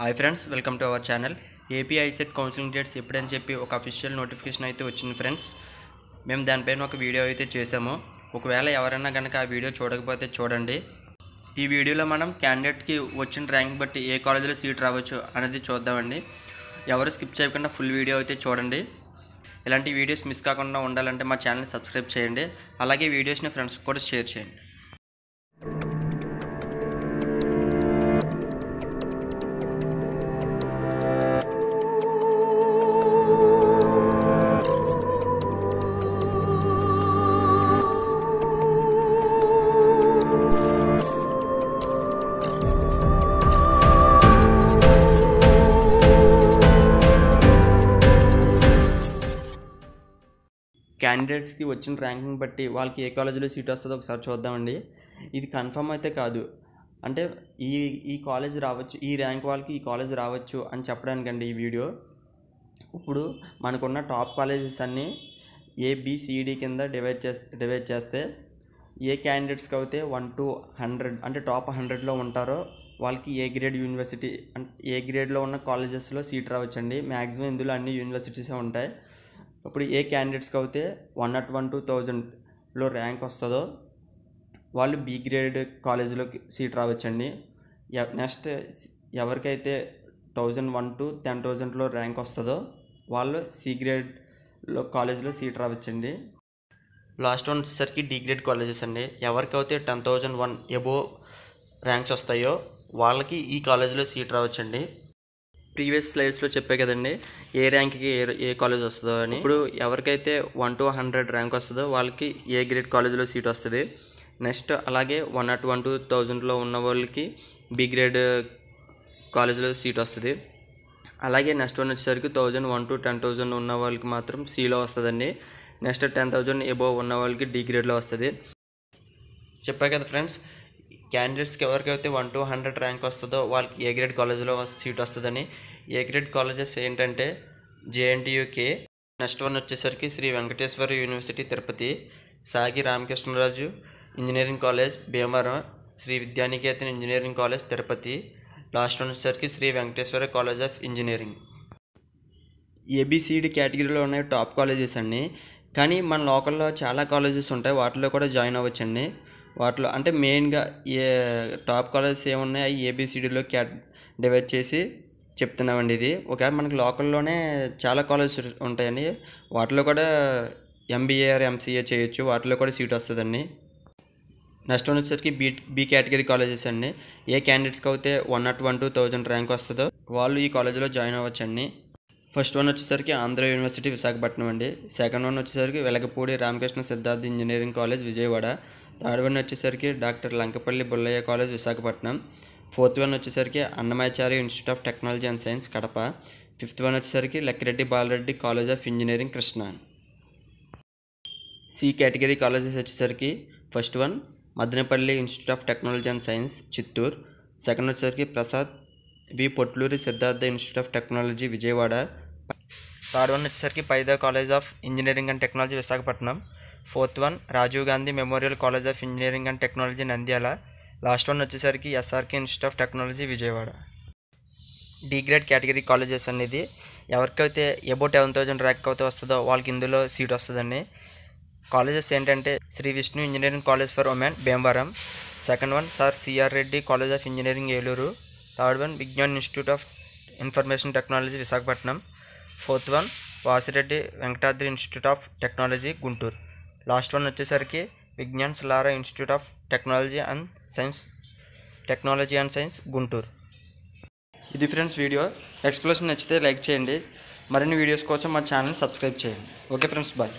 hi friends welcome to our channel AP ICET counselling dates ఎప్పుడని చెప్పి ఒక official notification అయితే వచ్చింది ఫ్రెండ్స్ మేము దానిపైన ఒక వీడియో అయితే చేసాము ఒకవేళ ఎవరైనా కనుక ఆ వీడియో చూడకపోతే చూడండి ఈ వీడియోలో మనం క్యాండిడేట్కి వచ్చిన ర్యాంక్ బట్టి ఏ కాలేజీలో సీట్ రావచ్చు అనేది చూద్దామండి ఎవరు స్కిప్ చేయకుండా ఫుల్ వీడియో అయితే చూడండి ఇలాంటి వీడియోస్ మిస్ కాకుండా ఉండాలంటే మా ఛానల్ సబ్స్క్రైబ్ చేయండి అలాగే వీడియోస్ని ఫ్రెండ్స్కి కూడా షేర్ చేయండి క్యాండిడేట్స్కి వచ్చిన ర్యాంకింగ్ బట్టి వాళ్ళకి ఏ కాలేజీలో సీట్ వస్తుందో ఒకసారి చూద్దామండి ఇది కన్ఫర్మ్ అయితే కాదు అంటే ఈ ఈ కాలేజ్ రావచ్చు ఈ ర్యాంక్ వాళ్ళకి ఈ కాలేజ్ రావచ్చు అని చెప్పడానికండి ఈ వీడియో ఇప్పుడు మనకున్న టాప్ కాలేజెస్ అన్నీ ఏబిసిడి కింద డివైడ్ చేస్తే డివైడ్ చేస్తే ఏ క్యాండిడేట్స్కి అయితే వన్ టు హండ్రెడ్ అంటే టాప్ హండ్రెడ్లో ఉంటారో వాళ్ళకి ఏ గ్రేడ్ యూనివర్సిటీ అంటే ఏ గ్రేడ్లో ఉన్న కాలేజెస్లో సీట్ రావచ్చండి మ్యాక్సిమం ఇందులో అన్ని యూనివర్సిటీసే ఉంటాయి ఇప్పుడు ఏ క్యాండిడేట్స్కి అయితే వన్ నాట్ వన్ టూ థౌజండ్లో ర్యాంక్ వస్తుందో వాళ్ళు బి గ్రేడ్ కాలేజీలోకి సీట్ రావచ్చండి నెక్స్ట్ ఎవరికైతే థౌజండ్ వన్ టు టెన్ థౌజండ్లో ర్యాంక్ వస్తుందో వాళ్ళు సి గ్రేడ్లో కాలేజీలో సీట్ రావచ్చండి లాస్ట్ వన్ వచ్చేసరికి డి గ్రేడ్ కాలేజెస్ అండి ఎవరికైతే ten thousand one above ranks వస్తాయో వాళ్ళకి ఈ కాలేజీలో సీట్ రావచ్చండి ప్రీవియస్ స్లైడ్స్లో చెప్పే కదండి ఏ ర్యాంక్కి ఏ ఏ కాలేజ్ వస్తుందో అని ఇప్పుడు ఎవరికైతే వన్ టు హండ్రెడ్ ర్యాంక్ వస్తుందో వాళ్ళకి ఏ గ్రేడ్ కాలేజ్లో సీట్ వస్తుంది నెక్స్ట్ అలాగే వన్ నాట్ వన్ టూ థౌజండ్లో ఉన్న వాళ్ళకి బి గ్రేడ్ కాలేజ్లో సీట్ వస్తుంది అలాగే నెక్స్ట్ వన్ వచ్చేసరికి thousand one to ten thousand ఉన్న వాళ్ళకి మాత్రం సీలో వస్తుందండి నెక్స్ట్ టెన్ థౌజండ్ ఎబోవ్ ఉన్న వాళ్ళకి డి గ్రేడ్లో వస్తుంది చెప్పా కదా ఫ్రెండ్స్ క్యాండిడేట్స్కి ఎవరికైతే వన్ టు హండ్రెడ్ ర్యాంక్ వస్తుందో వాళ్ళకి ఏ గ్రేడ్ కాలేజ్లో సీట్ వస్తుందని ఏ గ్రేడ్ కాలేజెస్ ఏంటంటే జేఎన్టీయూకే నెక్స్ట్ వన్ వచ్చేసరికి Sri Venkateswara university Tirupati Sagi Ramakrishnaraju engineering college Bhimavaram Sri Vidyanikethan engineering college Tirupati last one వచ్చేసరికి Sri Venkateswara college of engineering A B C D కేటగిరీలో ఉన్నాయి టాప్ కాలేజెస్ అన్ని కానీ మన లోకల్లో చాలా కాలేజెస్ ఉంటాయి వాటిలో కూడా జాయిన్ అవ్వచ్చండి వాటిలో అంటే మెయిన్గా ఏ టాప్ కాలేజెస్ ఏమున్నాయి ఏబిసిడిలో క్యాట్ డివైడ్ చేసి చెప్తున్నామండి ఇది ఒకవేళ మనకు లోకల్లోనే చాలా కాలేజెస్ ఉంటాయండి వాటిలో కూడా ఎంబీఏ ఆర్ ఎంసీఏ చేయొచ్చు వాటిలో కూడా సీట్ వస్తుందండి నెక్స్ట్ వన్ వచ్చేసరికి బీ బీ కేటగిరీ కాలేజెస్ అండి ఏ క్యాండిడేట్స్కి అయితే one not one two thousand rank వస్తుందో వాళ్ళు ఈ కాలేజీలో జాయిన్ అవ్వచ్చండి ఫస్ట్ వన్ వచ్చేసరికి ఆంధ్ర యూనివర్సిటీ విశాఖపట్నం అండి సెకండ్ వన్ వచ్చేసరికి Velagapudi Ramakrishna Siddhartha engineering college Vijayawada third one వచ్చేసరికి doctor Lankapalli Bullayya college Visakhapatnam fourth one వచ్చేసరికి Annamacharya institute of technology and science Kadapa fifth one వచ్చేసరికి Lakireddy Balareddy college of engineering Krishna C category colleges వచ్చేసరికి first one Madanapalle institute of technology and science Chittoor second వచ్చేసరికి Prasad V Potluri Siddhartha institute of technology Vijayawada third one వచ్చేసరికి Pydah college of engineering and technology Visakhapatnam fourth one Rajiv Gandhi memorial college of engineering and technology Nandyal last one వచ్చేసరికి SRK institute of technology Vijayawada D grade category colleges అనేది ఎవరికైతే above టెవెన్ thousand rack అయితే వస్తుందో వాళ్ళకి ఇందులో seat వస్తుందండి colleges ఏంటంటే Sri Vishnu engineering college for women Bhimavaram second one sir C R Reddy college of engineering Eluru third one Vignan institute of information technology Visakhapatnam fourth one Vasireddy Venkatadri institute of technology Guntur last one వచ్చేసరికి Vignan Salara institute of technology and science technology and science Guntur ఇది friends video explanation నచ్చితే like చేయండి మరిన్ని videos కోసం మా channel subscribe చేయండి okay friends bye